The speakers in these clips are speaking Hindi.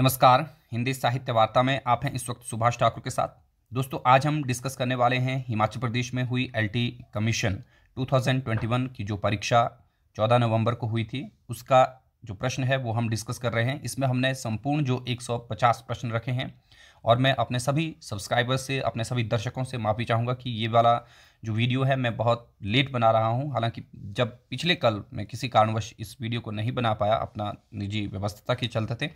नमस्कार हिंदी साहित्य वार्ता में आप हैं इस वक्त सुभाष ठाकुर के साथ दोस्तों आज हम डिस्कस करने वाले हैं हिमाचल प्रदेश में हुई एलटी कमीशन 2021 की जो परीक्षा 14 नवंबर को हुई थी उसका जो प्रश्न है वो हम डिस्कस कर रहे हैं इसमें हमने संपूर्ण जो 150 प्रश्न रखे हैं और मैं अपने सभी सब्सक्राइबर्स से अपने सभी दर्शकों से माफ़ी चाहूँगा कि ये वाला जो वीडियो है मैं बहुत लेट बना रहा हूँ हालांकि जब पिछले कल मैं किसी कारणवश इस वीडियो को नहीं बना पाया अपना निजी व्यवस्था के चलते थे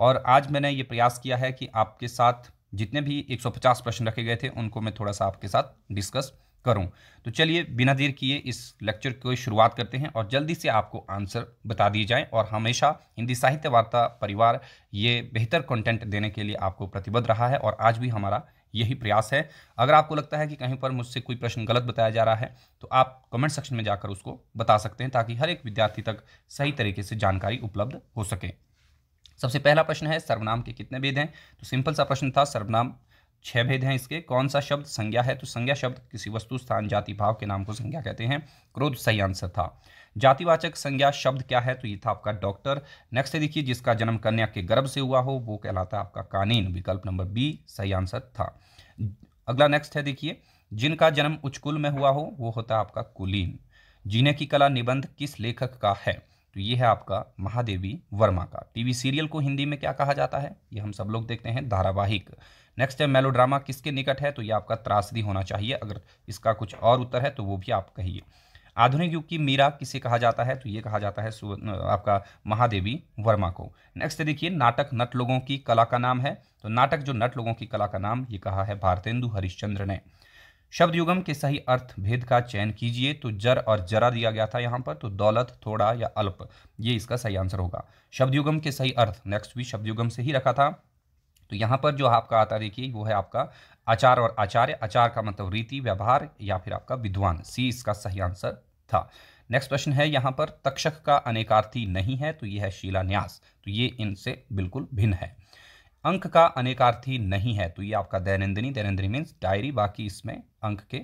और आज मैंने ये प्रयास किया है कि आपके साथ जितने भी 150 प्रश्न रखे गए थे उनको मैं थोड़ा सा आपके साथ डिस्कस करूं तो चलिए बिना देर किए इस लेक्चर की शुरुआत करते हैं और जल्दी से आपको आंसर बता दिए जाएं और हमेशा हिंदी साहित्य वार्ता परिवार ये बेहतर कंटेंट देने के लिए आपको प्रतिबद्ध रहा है और आज भी हमारा यही प्रयास है अगर आपको लगता है कि कहीं पर मुझसे कोई प्रश्न गलत बताया जा रहा है तो आप कमेंट सेक्शन में जाकर उसको बता सकते हैं ताकि हर एक विद्यार्थी तक सही तरीके से जानकारी उपलब्ध हो सके सबसे पहला प्रश्न है सर्वनाम के कितने भेद हैं तो सिंपल सा प्रश्न था सर्वनाम छह भेद हैं इसके कौन सा शब्द संज्ञा है तो संज्ञा शब्द किसी वस्तु स्थान जाति भाव के नाम को संज्ञा कहते हैं क्रोध सही आंसर था जातिवाचक संज्ञा शब्द क्या है तो ये था आपका डॉक्टर नेक्स्ट देखिए जिसका जन्म कन्या के गर्भ से हुआ हो वो कहलाता है आपका कानीन विकल्प नंबर बी सही आंसर था अगला नेक्स्ट है देखिए जिनका जन्म उच्च कुल में हुआ हो वो होता है आपका कुलीन जीने की कला निबंध किस लेखक का है तो ये है आपका महादेवी वर्मा का टीवी सीरियल को हिंदी में क्या कहा जाता है ये हम सब लोग देखते हैं धारावाहिक नेक्स्ट है मेलोड्रामा किसके निकट है तो ये आपका त्रासदी होना चाहिए अगर इसका कुछ और उत्तर है तो वो भी आप कहिए आधुनिक युग की मीरा किसे कहा जाता है तो ये कहा जाता है आपका महादेवी वर्मा को नेक्स्ट देखिए नाटक नट लोगों की कला का नाम है तो नाटक जो नट लोगों की कला का नाम ये कहा है भारतेंदु हरिश्चंद्र ने शब्द युगम के सही अर्थ भेद का चयन कीजिए तो जर और जरा दिया गया था यहाँ पर तो दौलत थोड़ा या अल्प ये इसका सही आंसर होगा शब्द युगम के सही अर्थ नेक्स्ट भी शब्द युगम से ही रखा था तो यहाँ पर जो आपका आता देखिए वो है आपका आचार और आचार्य आचार का मतलब रीति व्यवहार या फिर आपका विद्वान सी इसका सही आंसर था नेक्स्ट प्रश्न है यहाँ पर तक्षक का अनेकार्थी नहीं है तो यह है शिलान्यास तो ये इनसे बिल्कुल भिन्न है अंक का अनेकार्थी नहीं है तो ये आपका दैनंदिनी दैनंदिनी मीन्स डायरी बाकी इसमें अंक के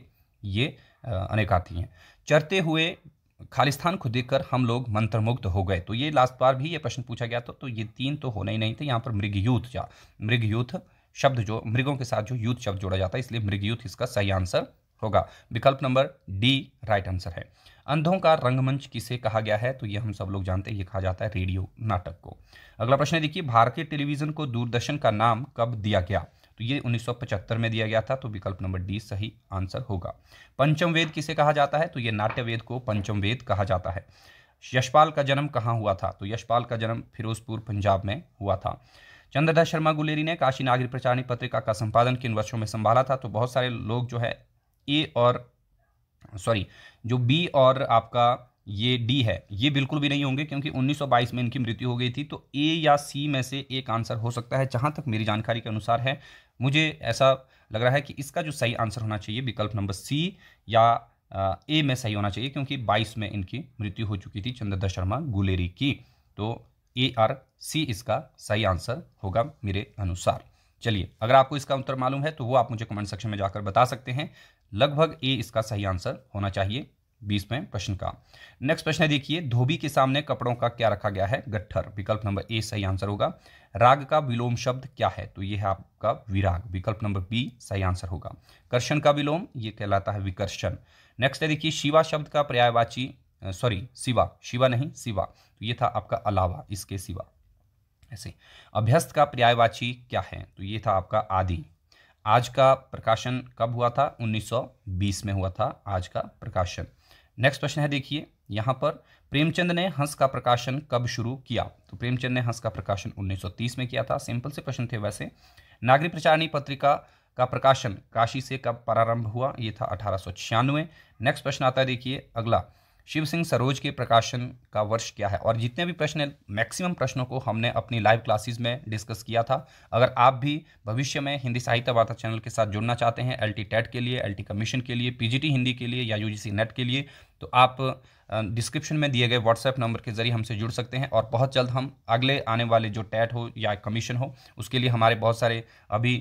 ये अनेकार्थी हैं चढ़ते हुए खालिस्तान को देखकर हम लोग मंत्रमुग्ध हो गए तो ये लास्ट बार भी ये प्रश्न पूछा गया था तो ये तीन तो होने ही नहीं थे यहाँ पर मृगयूथ जा मृगयूथ शब्द जो मृगों के साथ जो यूथ शब्द जोड़ा जाता है इसलिए मृगयूथ इसका सही आंसर होगा विकल्प नंबर डी राइट आंसर है अंधों का रंगमंच किसे कहा गया है तो ये हम सब लोग जानते हैं ये कहा जाता है रेडियो नाटक को अगला प्रश्न देखिए भारतीय टेलीविजन को दूरदर्शन का नाम कब दिया गया तो ये 1975 में दिया गया था तो विकल्प नंबर डी सही आंसर होगा पंचम वेद किसे कहा जाता है तो ये नाट्य वेद को पंचम वेद कहा जाता है यशपाल का जन्म कहाँ हुआ था तो यशपाल का जन्म फिरोजपुर पंजाब में हुआ था चंद्रधर शर्मा गुलेरी ने काशी नागरी प्रचारणी पत्रिका का संपादन किन वर्षों में संभाला था तो बहुत सारे लोग जो है ए और सॉरी जो बी और आपका ये डी है ये बिल्कुल भी नहीं होंगे क्योंकि 1922 में इनकी मृत्यु हो गई थी तो ए या सी में से एक आंसर हो सकता है जहाँ तक मेरी जानकारी के अनुसार है मुझे ऐसा लग रहा है कि इसका जो सही आंसर होना चाहिए विकल्प नंबर सी या ए में सही होना चाहिए क्योंकि 22 में इनकी मृत्यु हो चुकी थी चंद्रदा शर्मा गुलेरी की तो ए आर सी इसका सही आंसर होगा मेरे अनुसार चलिए अगर आपको इसका उत्तर मालूम है तो वो आप मुझे कमेंट सेक्शन में जाकर बता सकते हैं लगभग ए इसका सही आंसर होना चाहिए बीसवें प्रश्न का नेक्स्ट प्रश्न है देखिए धोबी के सामने कपड़ों का क्या रखा गया है गट्ठर विकल्प नंबर ए सही आंसर होगा राग का विलोम शब्द क्या है तो ये है आपका विराग विकल्प नंबर बी सही आंसर होगा कर्षण का विलोम ये कहलाता है विकर्षण नेक्स्ट है देखिए शिवा शब्द का पर्यायवाची सॉरी शिवा शिवा नहीं शिवा तो ये था आपका अलावा इसके सिवा ऐसे अभ्यस्त का पर्यायवाची क्या है तो ये था आपका आदि आज का प्रकाशन कब हुआ था 1920 में हुआ था आज का प्रकाशन नेक्स्ट प्रश्न है देखिए यहाँ पर प्रेमचंद ने हंस का प्रकाशन कब शुरू किया तो प्रेमचंद ने हंस का प्रकाशन 1930 में किया था सिंपल से प्रश्न थे वैसे नागरी प्रचारणी पत्रिका का प्रकाशन काशी से कब प्रारंभ हुआ ये था अठारह नेक्स्ट प्रश्न आता है देखिए अगला शिव सिंह सरोज के प्रकाशन का वर्ष क्या है और जितने भी प्रश्न मैक्सिमम प्रश्नों को हमने अपनी लाइव क्लासेस में डिस्कस किया था अगर आप भी भविष्य में हिंदी साहित्य वार्ता चैनल के साथ जुड़ना चाहते हैं एल टी टेट के लिए एल टी कमीशन के लिए पी जी टी हिंदी के लिए या यू जी सी नेट के लिए तो आप डिस्क्रिप्शन में दिए गए व्हाट्सएप नंबर के जरिए हमसे जुड़ सकते हैं और बहुत जल्द हम अगले आने वाले जो टैट हो या कमीशन हो उसके लिए हमारे बहुत सारे अभी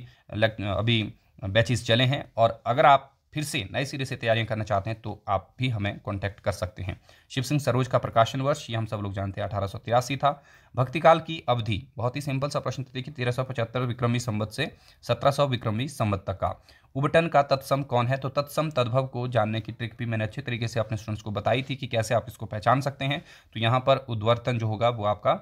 अभी बैचेस चले हैं और अगर आप फिर से नए सिरे से तैयारियां करना चाहते हैं तो आप भी हमें कांटेक्ट कर सकते हैं शिव सिंह सरोज का प्रकाशन वर्ष ये हम सब लोग जानते हैं अठारह था भक्तिकाल की अवधि बहुत ही सिंपल सा प्रश्न देखिए तेरह सौ पचहत्तर विक्रमी संबत से सत्रह सौ विक्रमी संबत तक का उबटन का तत्सम कौन है तो तत्सम तद्भव को जानने की ट्रिक भी मैंने अच्छे तरीके से अपने स्टूडेंट्स को बताई थी कि कैसे आप इसको पहचान सकते हैं तो यहाँ पर उद्वर्तन जो होगा वो आपका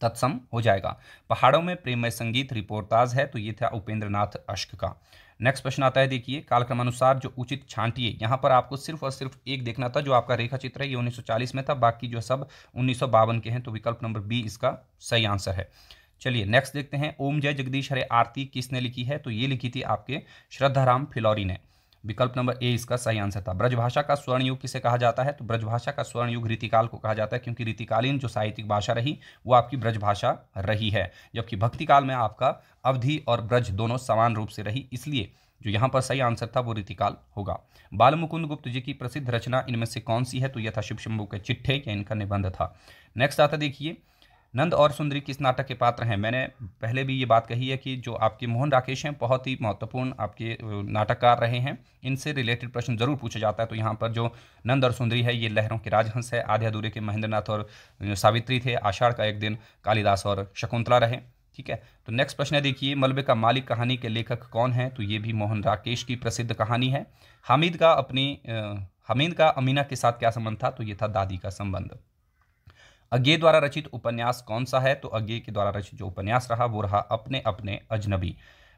तत्सम हो जाएगा पहाड़ों में प्रेमय संगीत रिपोर्टाज है तो ये था उपेंद्र नाथ अश्क का नेक्स्ट प्रश्न आता है देखिए कालक्रमानुसार जो उचित छांटिए यहाँ पर आपको सिर्फ और सिर्फ एक देखना था जो आपका रेखा चित्र है ये 1940 में था बाकी जो सब उन्नीस के हैं तो विकल्प नंबर बी इसका सही आंसर है चलिए नेक्स्ट देखते हैं ओम जय जगदीश हरे आरती किसने लिखी है तो ये लिखी थी आपके श्रद्धाराम फिलौरी ने विकल्प नंबर ए इसका सही आंसर था ब्रजभाषा का स्वर्ण युग किसे कहा जाता है तो ब्रजभाषा का स्वर्ण युग रीतिकाल को कहा जाता है क्योंकि रीतिकालीन जो साहित्यिक भाषा रही वो आपकी ब्रजभाषा रही है जबकि भक्ति काल में आपका अवधि और ब्रज दोनों समान रूप से रही इसलिए जो यहाँ पर सही आंसर था वो रीतिकाल होगा बाल गुप्त जी की प्रसिद्ध रचना इनमें से कौन सी है तो यह था शिव शंभु के चिट्ठे या इनका निबंध था नेक्स्ट आता देखिए नंद और सुंदरी किस नाटक के पात्र हैं मैंने पहले भी ये बात कही है कि जो आपके मोहन राकेश हैं बहुत ही महत्वपूर्ण आपके नाटककार रहे हैं इनसे रिलेटेड प्रश्न जरूर पूछा जाता है तो यहाँ पर जो नंद और सुंदरी है ये लहरों के राजहंस है आधे अधूरे के महेंद्रनाथ और सावित्री थे आषाढ़ का एक दिन कालिदास और शकुंतला रहे ठीक है तो नेक्स्ट प्रश्न है देखिए मलबे का मालिक कहानी के लेखक कौन है तो ये भी मोहन राकेश की प्रसिद्ध कहानी है हामिद का अपनी हमीद का अमीना के साथ क्या संबंध था तो ये था दादी का संबंध अज्ञे द्वारा रचित उपन्यास कौन सा है तो अज्ञे के द्वारा रचित जो उपन्यास रहा वो रहा अपने अपने अजनबी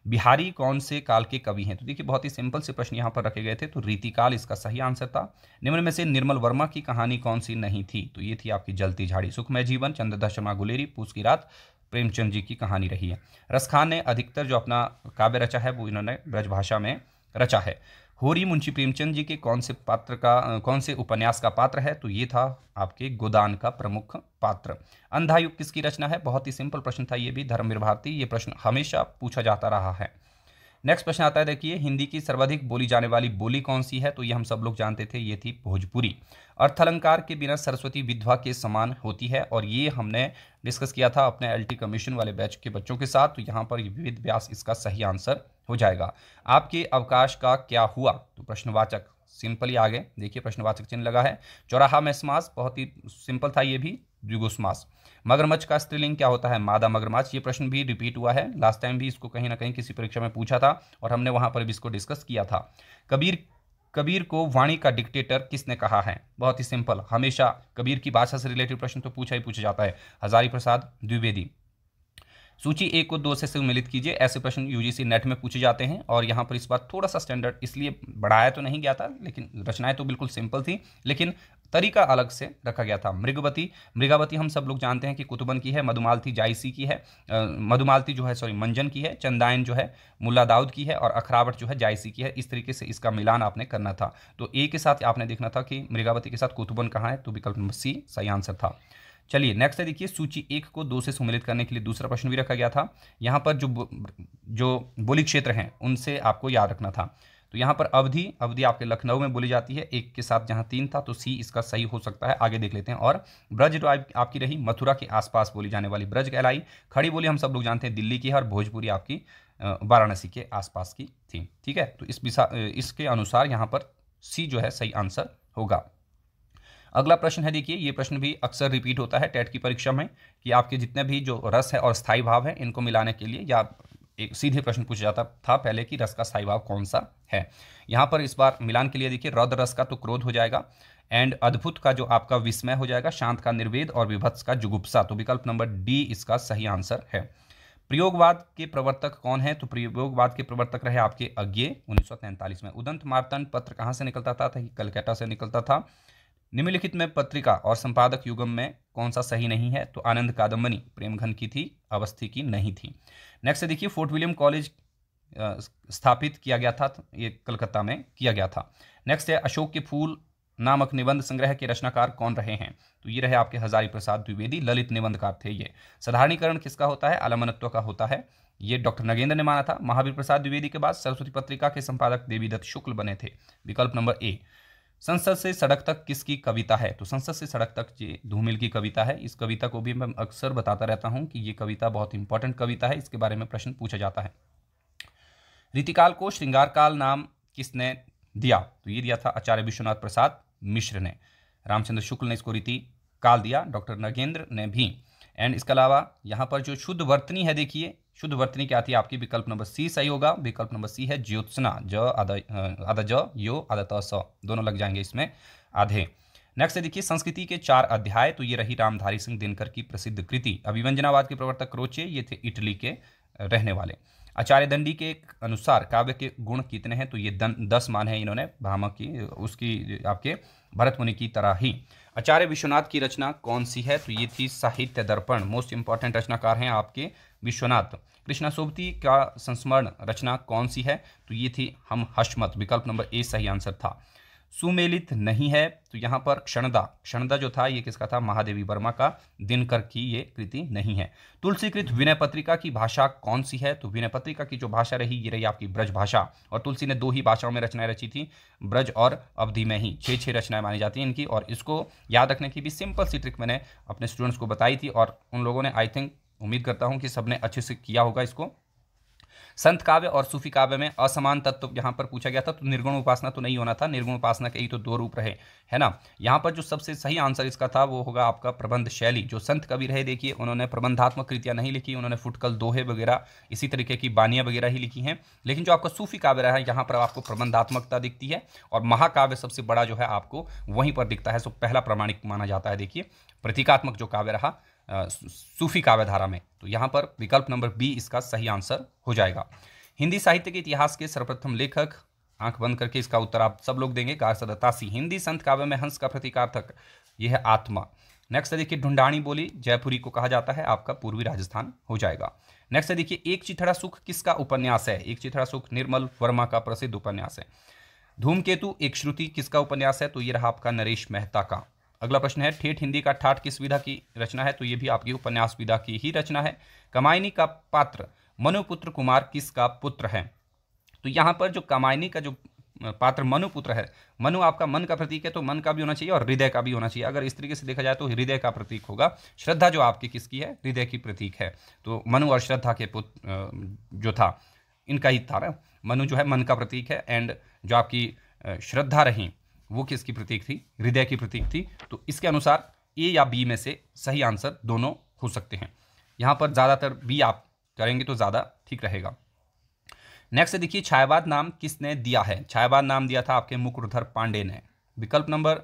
बिहारी कौन से काल के कवि हैं तो देखिए बहुत ही सिंपल से प्रश्न यहाँ पर रखे गए थे तो रीतिकाल इसका सही आंसर था निम्न में से निर्मल वर्मा की कहानी कौन सी नहीं थी तो ये थी आपकी जलती झाड़ी सुखमय जीवन चंद्रदशमा गुलेरी पूछ की रात प्रेमचंद जी की कहानी रही है रसखान ने अधिकतर जो अपना काव्य रचा है वो इन्होंने ब्रजभाषा में रचा है होरी मुंशी प्रेमचंद जी के कौन से पात्र का कौन से उपन्यास का पात्र है तो ये था आपके गोदान का प्रमुख पात्र अंधायुग किसकी रचना है बहुत ही सिंपल प्रश्न था ये भी धर्मवीर भारती ये प्रश्न हमेशा पूछा जाता रहा है नेक्स्ट प्रश्न आता है देखिए हिंदी की सर्वाधिक बोली जाने वाली बोली कौन सी है तो ये हम सब लोग जानते थे ये थी भोजपुरी अर्थालंकार के बिना सरस्वती विधवा के समान होती है और ये हमने डिस्कस किया था अपने एलटी कमीशन वाले बैच के बच्चों के साथ तो यहाँ पर विविध व्यास इसका सही आंसर हो जाएगा आपके अवकाश का क्या हुआ तो प्रश्नवाचक सिंपल ही आगे देखिए प्रश्नवाचक चिन्ह लगा है चौराहा में समास बहुत ही सिंपल था ये भी जुगुस्मास मगरमच्छ का स्त्रीलिंग क्या होता है मादा मगरमच्छ ये प्रश्न भी रिपीट हुआ है लास्ट टाइम भी इसको कहीं ना कहीं किसी परीक्षा में पूछा था और हमने वहां पर भी इसको डिस्कस किया था कबीर कबीर को वाणी का डिक्टेटर किसने कहा है बहुत ही सिंपल हमेशा कबीर की भाषा से रिलेटेड प्रश्न तो पूछा ही पूछा जाता है हजारी प्रसाद द्विवेदी सूची एक को दो से सम्मिलित कीजिए ऐसे प्रश्न यूजीसी नेट में पूछे जाते हैं और यहाँ पर इस बार थोड़ा सा स्टैंडर्ड इसलिए बढ़ाया तो नहीं गया था लेकिन रचनाएं तो बिल्कुल सिंपल थी लेकिन तरीका अलग से रखा गया था मृगवती मृगावती हम सब लोग जानते हैं कि कुतुबन की है मधुमालती जायसी की है मधुमालती जो है सॉरी मंजन की है चंदायन जो है मुला दाऊद की है और अखरावट जो है जायसी की है इस तरीके से इसका मिलान आपने करना था तो ए के साथ आपने देखना था कि मृगावती के साथ कुतुबन कहाँ है तो विकल्प नंबर सी सही आंसर था चलिए नेक्स्ट है देखिए सूची एक को दो से सम्मिलित करने के लिए दूसरा प्रश्न भी रखा गया था यहाँ पर जो जो बोली क्षेत्र हैं उनसे आपको याद रखना था तो यहाँ पर अवधि अवधि आपके लखनऊ में बोली जाती है एक के साथ जहाँ तीन था तो सी इसका सही हो सकता है आगे देख लेते हैं और ब्रज जो आप, आपकी रही मथुरा के आसपास बोली जाने वाली ब्रज कहलाई खड़ी बोली हम सब लोग जानते हैं दिल्ली की है और भोजपुरी आपकी वाराणसी के आसपास की थी ठीक है तो इस इसके अनुसार यहाँ पर सी जो है सही आंसर होगा अगला प्रश्न है देखिए ये प्रश्न भी अक्सर रिपीट होता है टेट की परीक्षा में कि आपके जितने भी जो रस है और स्थायी भाव है इनको मिलाने के लिए या एक सीधे प्रश्न पूछा जाता था पहले कि रस का स्थायी भाव कौन सा है यहाँ पर इस बार मिलान के लिए देखिए रद रस का तो क्रोध हो जाएगा एंड अद्भुत का जो आपका विस्मय हो जाएगा शांत का निर्वेद और विभत्स का जुगुप्सा तो विकल्प नंबर डी इसका सही आंसर है प्रयोगवाद के प्रवर्तक कौन है तो प्रयोगवाद के प्रवर्तक रहे आपके अज्ञे उन्नीस में उदंत मार्तंड पत्र कहाँ से निकलता था कलकत्ता से निकलता था निम्नलिखित में पत्रिका और संपादक युगम में कौन सा सही नहीं है तो आनंद कादम्बनी प्रेमघन की थी अवस्थी की नहीं थी नेक्स्ट देखिए फोर्ट विलियम कॉलेज स्थापित किया गया था तो ये कलकत्ता में किया गया था नेक्स्ट है अशोक के फूल नामक निबंध संग्रह के रचनाकार कौन रहे हैं तो ये रहे आपके हजारी प्रसाद द्विवेदी ललित निबंधकार थे ये साधारणीकरण किसका होता है आलमनत्व का होता है ये डॉक्टर नगेंद्र ने माना था महावीर प्रसाद द्विवेदी के बाद सरस्वती पत्रिका के संपादक देवीदत्त शुक्ल बने थे विकल्प नंबर ए संसद से सड़क तक किसकी कविता है तो संसद से सड़क तक ये धूमिल की कविता है इस कविता को भी मैं अक्सर बताता रहता हूं कि ये कविता बहुत इंपॉर्टेंट कविता है इसके बारे में प्रश्न पूछा जाता है रीतिकाल को श्रृंगार काल नाम किसने दिया तो ये दिया था आचार्य विश्वनाथ प्रसाद मिश्र ने रामचंद्र शुक्ल ने इसको रीति काल दिया डॉक्टर नगेंद्र ने भी एंड इसके अलावा यहाँ पर जो शुद्ध वर्तनी है देखिए शुद्ध वर्तनी क्या आती है आपकी विकल्प नंबर सी सही होगा विकल्प नंबर सी है ज्योत्सना ज आधा आधा ज यो आधा त स दोनों लग जाएंगे इसमें आधे नेक्स्ट देखिए संस्कृति के चार अध्याय तो ये रही रामधारी सिंह दिनकर की प्रसिद्ध कृति अभिव्यंजनावाद के प्रवर्तक क्रोचे ये थे इटली के रहने वाले आचार्य दंडी के अनुसार काव्य के गुण कितने हैं तो ये दन, दस मान है इन्होंने भामा की उसकी आपके भरत मुनि की तरह ही आचार्य विश्वनाथ की रचना कौन सी है तो ये थी साहित्य दर्पण मोस्ट इंपॉर्टेंट रचनाकार हैं आपके विश्वनाथ कृष्णा सोबती का संस्मरण रचना कौन सी है तो ये थी हम हशमत विकल्प नंबर ए सही आंसर था सुमेलित नहीं है तो यहाँ पर क्षणदा क्षणदा जो था ये किसका था महादेवी वर्मा का दिनकर की ये कृति नहीं है तुलसीकृत विनय पत्रिका की भाषा कौन सी है तो विनय पत्रिका की जो भाषा रही ये रही आपकी ब्रज भाषा और तुलसी ने दो ही भाषाओं में रचनाएं रची थी ब्रज और अवधि में ही छः छः रचनाएं मानी जाती हैं इनकी और इसको याद रखने की भी सिंपल सी ट्रिक मैंने अपने स्टूडेंट्स को बताई थी और उन लोगों ने आई थिंक उम्मीद करता हूँ कि सबने अच्छे से किया होगा इसको संत काव्य और सूफी काव्य में असमान तत्व यहाँ पर पूछा गया था तो निर्गुण उपासना तो नहीं होना था निर्गुण उपासना के ही तो दो रूप रहे है ना यहाँ पर जो सबसे सही आंसर इसका था वो होगा आपका प्रबंध शैली जो संत कवि रहे देखिए उन्होंने प्रबंधात्मक कृतियाँ नहीं लिखी उन्होंने फुटकल दोहे वगैरह इसी तरीके की बानियाँ वगैरह ही लिखी हैं लेकिन जो आपका सूफी काव्य रहा है यहाँ पर आपको प्रबंधात्मकता दिखती है और महाकाव्य सबसे बड़ा जो है आपको वहीं पर दिखता है सो पहला प्रमाणिक माना जाता है देखिए प्रतीकात्मक जो काव्य रहा सूफी काव्य धारा में तो यहाँ पर विकल्प नंबर बी इसका सही आंसर हो जाएगा हिंदी साहित्य के इतिहास के सर्वप्रथम लेखक आंख बंद करके इसका उत्तर आप सब लोग देंगे कारसदासी हिंदी संत काव्य में हंस का प्रतीकार्थक यह आत्मा नेक्स्ट देखिए ढूंढाणी बोली जयपुरी को कहा जाता है आपका पूर्वी राजस्थान हो जाएगा नेक्स्ट देखिए एक चिथड़ा सुख किसका उपन्यास है एक चिथड़ा सुख निर्मल वर्मा का प्रसिद्ध उपन्यास है धूमकेतु एक श्रुति किसका उपन्यास है तो ये रहा आपका नरेश मेहता का अगला प्रश्न है ठेठ हिंदी का ठाठ किस विधा की रचना है तो ये भी आपकी उपन्यास विधा की ही रचना है कमायनी का पात्र मनुपुत्र कुमार किसका पुत्र है तो यहाँ पर जो कमायनी का जो पात्र मनुपुत्र है मनु आपका मन का प्रतीक है तो मन का भी होना चाहिए और हृदय का भी होना चाहिए अगर इस तरीके से देखा जाए तो हृदय का प्रतीक होगा श्रद्धा जो आपकी किसकी है हृदय की प्रतीक है तो मनु और श्रद्धा के पुत्र जो था इनका ही था ना मनु जो है मन का प्रतीक है एंड जो आपकी श्रद्धा रही वो किसकी प्रतीक थी हृदय की प्रतीक थी तो इसके अनुसार ए या बी में से सही आंसर दोनों हो सकते हैं यहाँ पर ज़्यादातर बी आप करेंगे तो ज़्यादा ठीक रहेगा नेक्स्ट देखिए छायावाद नाम किसने दिया है छायावाद नाम दिया था आपके मुकुरधर पांडे ने विकल्प नंबर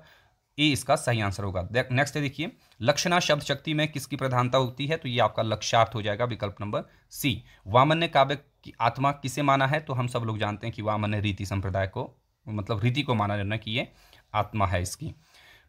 ए इसका सही आंसर होगा नेक्स्ट है देखिए लक्षणा शब्द शक्ति में किसकी प्रधानता होती है तो ये आपका लक्ष्यार्थ हो जाएगा विकल्प नंबर सी वामन ने काव्य की आत्मा किसे माना है तो हम सब लोग जानते हैं कि वामन ने रीति संप्रदाय को मतलब रीति को माना जाना कि ये आत्मा है इसकी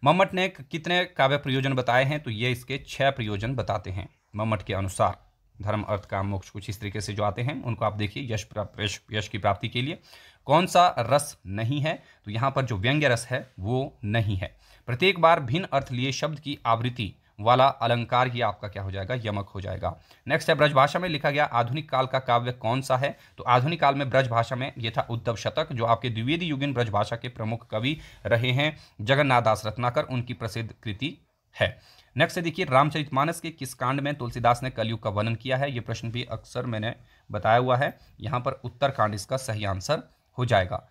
मम्मट ने कितने काव्य प्रयोजन बताए हैं तो ये इसके छः प्रयोजन बताते हैं मम्मट के अनुसार धर्म अर्थ काम मोक्ष कुछ इस तरीके से जो आते हैं उनको आप देखिए यश प्राप्त यश की प्राप्ति के लिए कौन सा रस नहीं है तो यहाँ पर जो व्यंग्य रस है वो नहीं है प्रत्येक बार भिन्न अर्थ लिए शब्द की आवृत्ति वाला अलंकार ये आपका क्या हो जाएगा यमक हो जाएगा नेक्स्ट है ब्रजभाषा में लिखा गया आधुनिक काल का काव्य कौन सा है तो आधुनिक काल में ब्रजभाषा में ये था उद्धव शतक जो आपके द्विवेदी युगिन ब्रजभाषा के प्रमुख कवि रहे हैं जगन्नाथ दास रत्नाकर उनकी प्रसिद्ध कृति है नेक्स्ट देखिए रामचरितमानस के किस कांड में तुलसीदास ने कलयुग का वर्णन किया है ये प्रश्न भी अक्सर मैंने बताया हुआ है यहाँ पर उत्तर कांड इसका सही आंसर हो जाएगा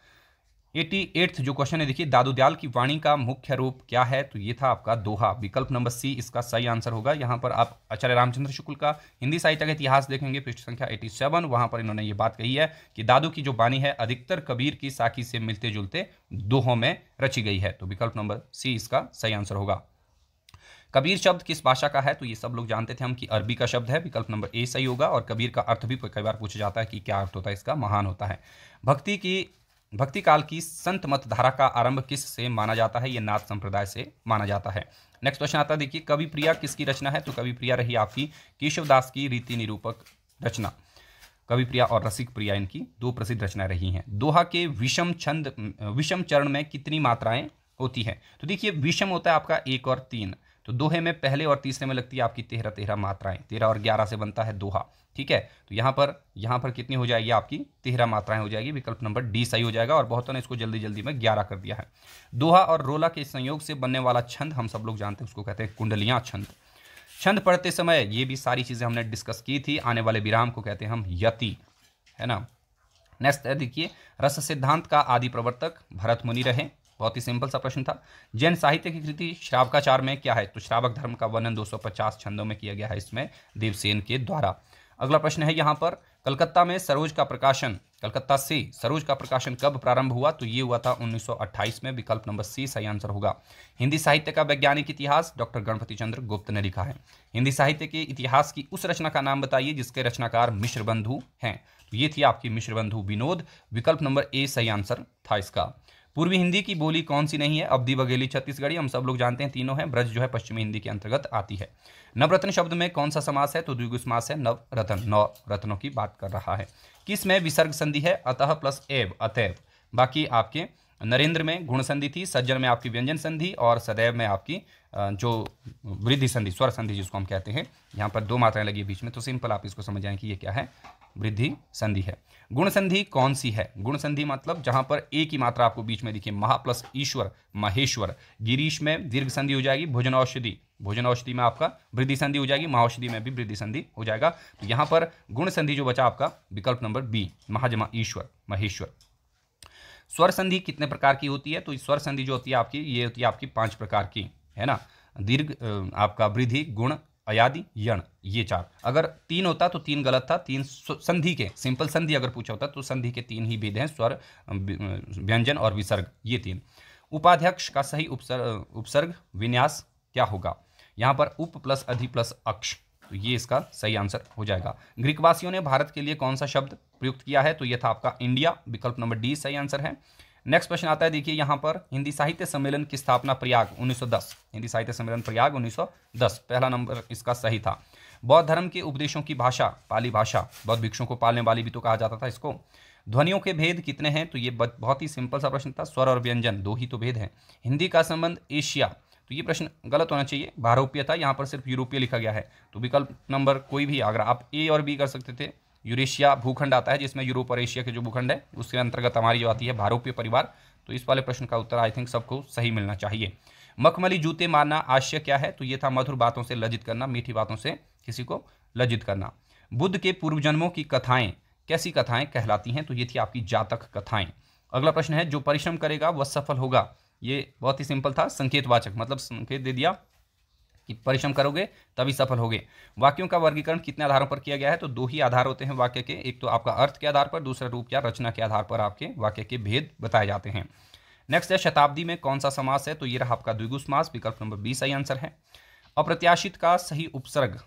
एटी एट्थ जो क्वेश्चन है देखिए दादू दयाल की वाणी का मुख्य रूप क्या है तो ये था आपका दोहा विकल्प नंबर सी इसका सही आंसर होगा यहाँ पर आप आचार्य रामचंद्र शुक्ल का हिंदी साहित्य का इतिहास देखेंगे पृष्ठ संख्या 87 वहाँ पर इन्होंने ये बात कही है कि दादू की जो वाणी है अधिकतर कबीर की साखी से मिलते जुलते दोहों में रची गई है तो विकल्प नंबर सी इसका सही आंसर होगा कबीर शब्द किस भाषा का है तो ये सब लोग जानते थे हम कि अरबी का शब्द है विकल्प नंबर ए सही होगा और कबीर का अर्थ भी कई बार पूछा जाता है कि क्या अर्थ होता है इसका महान होता है भक्ति की भक्ति काल की संत मत धारा का आरंभ किस से माना जाता है ये नाथ संप्रदाय से माना जाता है नेक्स्ट क्वेश्चन आता है देखिए कवि प्रिया किसकी रचना है तो कवि प्रिया रही आपकी केशवदास की रीति निरूपक रचना कवि प्रिया और रसिक प्रिया इनकी दो प्रसिद्ध रचनाएं रही हैं दोहा के विषम छंद विषम चरण में कितनी मात्राएं होती हैं तो देखिए विषम होता है आपका एक और तीन तो दोहे में पहले और तीसरे में लगती है आपकी तेरह तेरह मात्राएं तेरह और ग्यारह से बनता है दोहा ठीक है तो यहाँ पर यहाँ पर कितनी हो जाएगी आपकी तेरह मात्राएं हो जाएगी विकल्प नंबर डी सही हो जाएगा और बहुतों ने इसको जल्दी जल्दी में ग्यारह कर दिया है दोहा और रोला के संयोग से बनने वाला छंद हम सब लोग जानते हैं उसको कहते हैं कुंडलियाँ छंद छंद पढ़ते समय ये भी सारी चीज़ें हमने डिस्कस की थी आने वाले विराम को कहते हैं हम यति है ना नेक्स्ट देखिए रस सिद्धांत का आदि प्रवर्तक भरत मुनि रहे बहुत ही सिंपल सा प्रश्न था जैन साहित्य की कृति श्रावकाचार में क्या है तो श्रावक धर्म का वर्णन 250 छंदों में किया गया है इसमें देवसेन के द्वारा अगला प्रश्न है यहाँ पर कलकत्ता में सरोज का प्रकाशन कलकत्ता से सरोज का प्रकाशन कब प्रारंभ हुआ तो ये हुआ था 1928 में विकल्प नंबर सी सही आंसर होगा हिंदी साहित्य का वैज्ञानिक इतिहास डॉक्टर गणपति चंद्र गुप्त ने लिखा है हिंदी साहित्य के इतिहास की उस रचना का नाम बताइए जिसके रचनाकार मिश्र बंधु हैं तो ये थी आपकी मिश्र बंधु विनोद विकल्प नंबर ए सही आंसर था इसका पूर्वी हिंदी की बोली कौन सी नहीं है अवधि बघेली छत्तीसगढ़ी हम सब लोग जानते हैं तीनों हैं ब्रज जो है पश्चिमी हिंदी के अंतर्गत आती है नवरत्न शब्द में कौन सा समास है तो द्विगु समास है नवरत्न नौ रत्नों की बात कर रहा है किस में विसर्ग संधि है अतः प्लस एव अतैव बाकी आपके नरेंद्र में गुण संधि थी सज्जन में आपकी व्यंजन संधि और सदैव में आपकी जो वृद्धि संधि स्वर संधि जिसको हम कहते हैं यहाँ पर दो मात्राएं लगी बीच में तो सिंपल आप इसको समझ जाएं कि ये क्या है वृद्धि संधि है गुण संधि कौन सी है गुण संधि मतलब जहां पर एक ही मात्रा आपको बीच में दिखे महा प्लस ईश्वर महेश्वर गिरीश में दीर्घ संधि हो जाएगी भोजन औषधि भोजन औषधि में आपका वृद्धि संधि हो जाएगी महाऔषधि में भी वृद्धि संधि हो जाएगा तो यहां पर गुण संधि जो बचा आपका विकल्प नंबर बी महाजमा ईश्वर महेश्वर स्वर संधि कितने प्रकार की होती है तो स्वर संधि जो होती है आपकी ये होती है आपकी पांच प्रकार की है ना दीर्घ आपका वृद्धि गुण अयादि यण ये चार अगर तीन होता तो तीन गलत था तीन संधि के सिंपल संधि अगर पूछा होता तो संधि के तीन ही भेद हैं स्वर व्यंजन और विसर्ग ये तीन उपाध्यक्ष का सही उपसर्ग उपसर्ग विन्यास क्या होगा यहाँ पर उप प्लस अधि प्लस अक्ष तो ये इसका सही आंसर हो जाएगा ग्रीकवासियों ने भारत के लिए कौन सा शब्द प्रयुक्त किया है तो यह था आपका इंडिया विकल्प नंबर डी सही आंसर है नेक्स्ट क्वेश्चन आता है देखिए यहाँ पर हिंदी साहित्य सम्मेलन की स्थापना प्रयाग 1910 हिंदी साहित्य सम्मेलन प्रयाग 1910 पहला नंबर इसका सही था बौद्ध धर्म के उपदेशों की भाषा पाली भाषा बौद्ध भिक्षुओं को पालने वाली भी तो कहा जाता था इसको ध्वनियों के भेद कितने हैं तो ये बहुत ही सिंपल सा प्रश्न था स्वर और व्यंजन दो ही तो भेद हैं हिंदी का संबंध एशिया तो ये प्रश्न गलत होना चाहिए भारोपीय था यहाँ पर सिर्फ यूरोपीय लिखा गया है तो विकल्प नंबर कोई भी अगर आप ए और बी कर सकते थे यूरेशिया भूखंड आता है जिसमें यूरोप और एशिया के जो भूखंड है उसके अंतर्गत हमारी जो आती है भारोपीय परिवार तो इस वाले प्रश्न का उत्तर आई थिंक सबको सही मिलना चाहिए मखमली जूते मारना आश्य क्या है तो ये था मधुर बातों से लज्जित करना मीठी बातों से किसी को लज्जित करना बुद्ध के पूर्वजन्मों की कथाएं कैसी कथाएं कहलाती हैं तो ये थी आपकी जातक कथाएं अगला प्रश्न है जो परिश्रम करेगा वह सफल होगा ये बहुत ही सिंपल था संकेतवाचक मतलब संकेत दे दिया कि परिश्रम करोगे तभी सफल होगे वाक्यों का वर्गीकरण कितने आधारों पर किया गया है तो दो ही आधार होते हैं वाक्य के एक तो आपका अर्थ के आधार पर दूसरा रूप या रचना के आधार पर आपके वाक्य के भेद बताए जाते हैं नेक्स्ट है शताब्दी में कौन सा समास है तो ये रहा आपका द्विगु समास विकल्प नंबर बी सही आंसर है अप्रत्याशित का सही उपसर्ग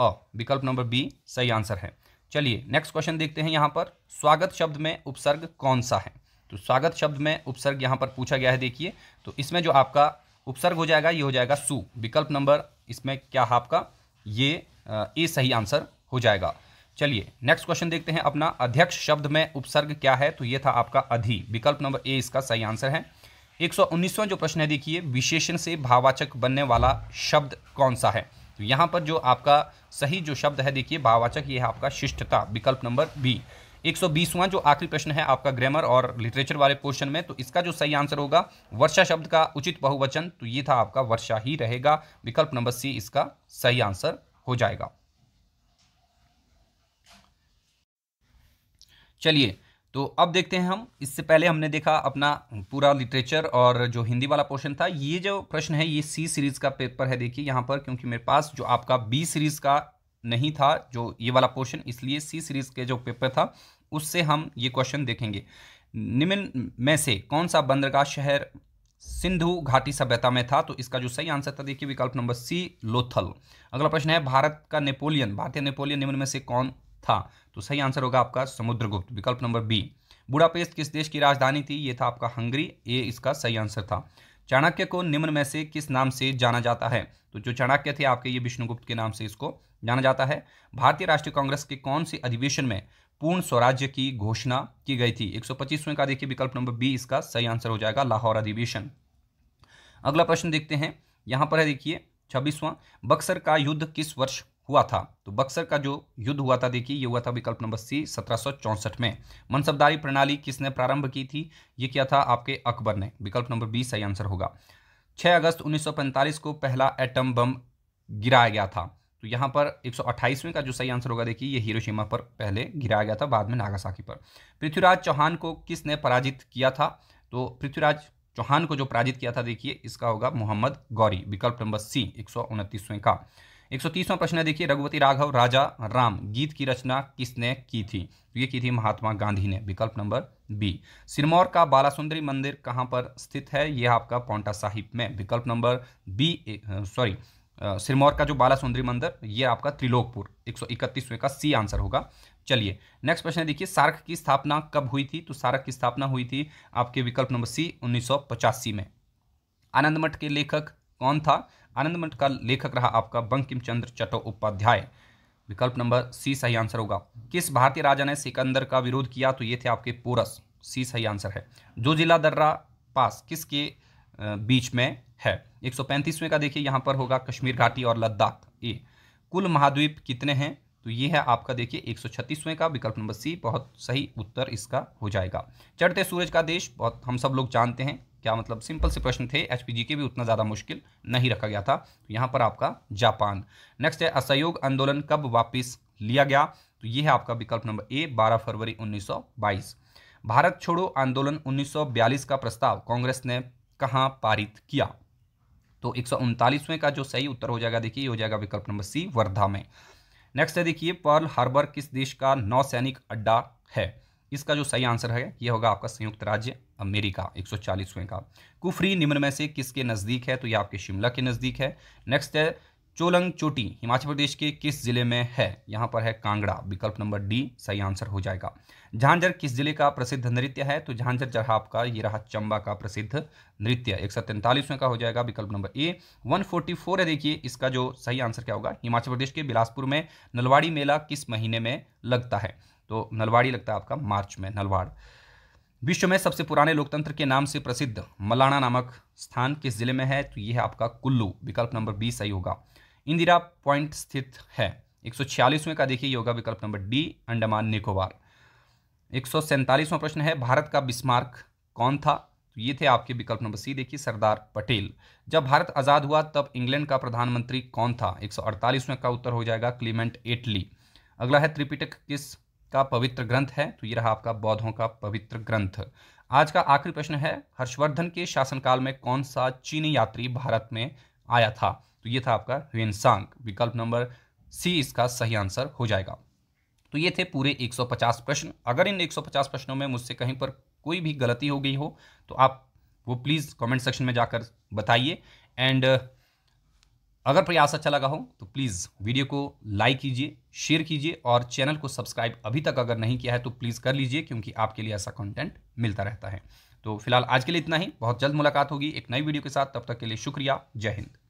अ विकल्प नंबर बी सही आंसर है चलिए नेक्स्ट क्वेश्चन देखते हैं यहाँ पर स्वागत शब्द में उपसर्ग कौन सा है तो स्वागत शब्द में उपसर्ग यहाँ पर पूछा गया है देखिए तो इसमें जो आपका उपसर्ग हो जाएगा ये हो जाएगा सु विकल्प नंबर इसमें क्या है आपका ये ए सही आंसर हो जाएगा चलिए नेक्स्ट क्वेश्चन देखते हैं अपना अध्यक्ष शब्द में उपसर्ग क्या है तो ये था आपका अधि विकल्प नंबर ए इसका सही आंसर है एक जो प्रश्न है देखिए विशेषण से भावाचक बनने वाला शब्द कौन सा है तो यहाँ पर जो आपका सही जो शब्द है देखिए भावाचक ये है आपका शिष्टता विकल्प नंबर बी 120वां जो आखिरी प्रश्न है आपका ग्रामर और लिटरेचर वाले पोर्शन में तो इसका जो सही आंसर होगा वर्षा शब्द का उचित बहुवचन तो ये था आपका वर्षा ही रहेगा विकल्प नंबर सी इसका सही आंसर हो जाएगा चलिए तो अब देखते हैं हम इससे पहले हमने देखा अपना पूरा लिटरेचर और जो हिंदी वाला पोर्शन था ये जो प्रश्न है ये सी सीरीज़ का पेपर है देखिए यहाँ पर क्योंकि मेरे पास जो आपका बी सीरीज़ का नहीं था जो ये वाला पोर्शन इसलिए सी सीरीज़ के जो पेपर था उससे हम ये क्वेश्चन देखेंगे निम्न में से कौन सा बंदरगाह शहर सिंधु घाटी सभ्यता में था तो इसका जो सही आंसर था देखिए विकल्प नंबर सी लोथल अगला प्रश्न है भारत का नेपोलियन भारतीय नेपोलियन निम्न में से कौन था तो सही आंसर होगा आपका समुद्रगुप्त विकल्प नंबर बी बुडापेस्ट किस देश की राजधानी थी ये था आपका हंगरी ये इसका सही आंसर था चाणक्य को निम्न में से किस नाम से जाना जाता है तो जो चाणक्य थे आपके ये विष्णुगुप्त के नाम से इसको जाना जाता है भारतीय राष्ट्रीय कांग्रेस के कौन से अधिवेशन में पूर्ण स्वराज्य की घोषणा की गई थी 125वें का देखिए विकल्प नंबर बी इसका सही आंसर हो जाएगा लाहौर अधिवेशन अगला प्रश्न देखते हैं यहां पर है देखिए छब्बीसवां बक्सर का युद्ध किस वर्ष हुआ था तो बक्सर का जो युद्ध हुआ था देखिए ये हुआ था विकल्प नंबर सी सत्रह में मनसबदारी प्रणाली किसने प्रारंभ की थी ये क्या था आपके अकबर ने विकल्प नंबर बी सही आंसर होगा 6 अगस्त 1945 को पहला एटम बम गिराया गया था तो यहाँ पर अट्ठाईसवें का जो सही आंसर होगा देखिए ये हिरोशिमा पर पहले गिराया गया था बाद में नागासाकी पर पृथ्वीराज चौहान को किसने पराजित किया था तो पृथ्वीराज चौहान को जो पराजित किया था देखिए इसका होगा मोहम्मद गौरी विकल्प नंबर सी एक का एक प्रश्न है देखिए रघुवती राघव राजा राम गीत की रचना किसने की थी तो ये की थी महात्मा गांधी ने विकल्प नंबर बी सिरमौर का बालासुंदरी मंदिर कहाँ पर स्थित है यह आपका पौंटा साहिब में विकल्प नंबर बी सॉरी सिरमौर का जो बाला सुंदरी मंदिर ये आपका त्रिलोकपुर एक सौ इकतीसवें का सी आंसर होगा चलिए नेक्स्ट प्रश्न देखिए सार्क की स्थापना कब हुई थी तो सार्क की स्थापना हुई थी आपके विकल्प नंबर सी उन्नीस में आनंद मठ के लेखक कौन था आनंद मठ का लेखक रहा आपका बंकिम चंद्र चट्टो उपाध्याय विकल्प नंबर सी सही आंसर होगा किस भारतीय राजा ने सिकंदर का विरोध किया तो ये थे आपके पोरस सी सही आंसर है जो जिला दर्रा पास किसके बीच में है एक सौ पैंतीसवें का देखिए यहाँ पर होगा कश्मीर घाटी और लद्दाख ये कुल महाद्वीप कितने हैं तो ये है आपका देखिए एक सौ छत्तीसवें का विकल्प नंबर सी बहुत सही उत्तर इसका हो जाएगा चढ़ते सूरज का देश बहुत हम सब लोग जानते हैं क्या मतलब सिंपल से प्रश्न थे एच के भी उतना ज़्यादा मुश्किल नहीं रखा गया था तो यहाँ पर आपका जापान नेक्स्ट है असहयोग आंदोलन कब वापस लिया गया तो ये है आपका विकल्प नंबर ए बारह फरवरी उन्नीस भारत छोड़ो आंदोलन 1942 का प्रस्ताव कांग्रेस ने कहाँ पारित किया तो एक का जो सही उत्तर हो जाएगा देखिए हो जाएगा विकल्प नंबर सी वर्धा में नेक्स्ट है देखिए पर्ल हार्बर किस देश का नौसैनिक अड्डा है इसका जो सही आंसर है यह होगा आपका संयुक्त राज्य अमेरिका एक सौ का कुफरी निम्न में से किसके नज़दीक है तो ये आपके शिमला के नज़दीक है नेक्स्ट है चोलंग चोटी हिमाचल प्रदेश के किस जिले में है यहाँ पर है कांगड़ा विकल्प नंबर डी सही आंसर हो जाएगा झांझर किस जिले का प्रसिद्ध नृत्य है तो झांझर जहाब का ये रहा चंबा का प्रसिद्ध नृत्य एक सौ तैंतालीसवें का हो जाएगा विकल्प नंबर ए 144 है देखिए इसका जो सही आंसर क्या होगा हिमाचल प्रदेश के बिलासपुर में नलवाड़ी मेला किस महीने में लगता है तो नलवाड़ी लगता है आपका मार्च में नलवाड़ विश्व में सबसे पुराने लोकतंत्र के नाम से प्रसिद्ध मलाना नामक स्थान किस जिले में है तो यह है आपका कुल्लू विकल्प नंबर बी सही होगा इंदिरा पॉइंट स्थित है एक सौ का देखिए योगा विकल्प नंबर डी अंडमान निकोबार एक सौ प्रश्न है भारत का बिस्मार्क कौन था तो ये थे आपके विकल्प नंबर सी देखिए सरदार पटेल जब भारत आज़ाद हुआ तब इंग्लैंड का प्रधानमंत्री कौन था एक सौ का उत्तर हो जाएगा क्लीमेंट एटली अगला है त्रिपिटक किस का पवित्र ग्रंथ है तो ये रहा आपका बौद्धों का पवित्र ग्रंथ आज का आखिरी प्रश्न है हर्षवर्धन के शासनकाल में कौन सा चीनी यात्री भारत में आया था तो ये था आपका ह्वेनसांग विकल्प नंबर सी इसका सही आंसर हो जाएगा तो ये थे पूरे 150 प्रश्न अगर इन 150 प्रश्नों में मुझसे कहीं पर कोई भी गलती हो गई हो तो आप वो प्लीज़ कमेंट सेक्शन में जाकर बताइए एंड अगर प्रयास अच्छा लगा हो तो प्लीज़ वीडियो को लाइक कीजिए शेयर कीजिए और चैनल को सब्सक्राइब अभी तक अगर नहीं किया है तो प्लीज़ कर लीजिए क्योंकि आपके लिए ऐसा कंटेंट मिलता रहता है तो फिलहाल आज के लिए इतना ही बहुत जल्द मुलाकात होगी एक नई वीडियो के साथ तब तक के लिए शुक्रिया जय हिंद